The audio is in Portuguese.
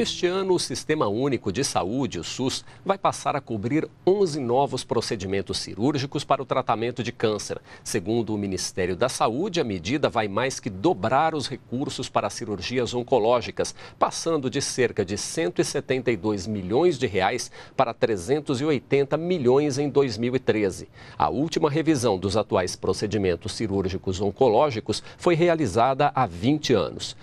Este ano, o Sistema Único de Saúde, o SUS, vai passar a cobrir 11 novos procedimentos cirúrgicos para o tratamento de câncer. Segundo o Ministério da Saúde, a medida vai mais que dobrar os recursos para cirurgias oncológicas, passando de cerca de 172 milhões de reais para 380 milhões em 2013. A última revisão dos atuais procedimentos cirúrgicos oncológicos foi realizada há 20 anos.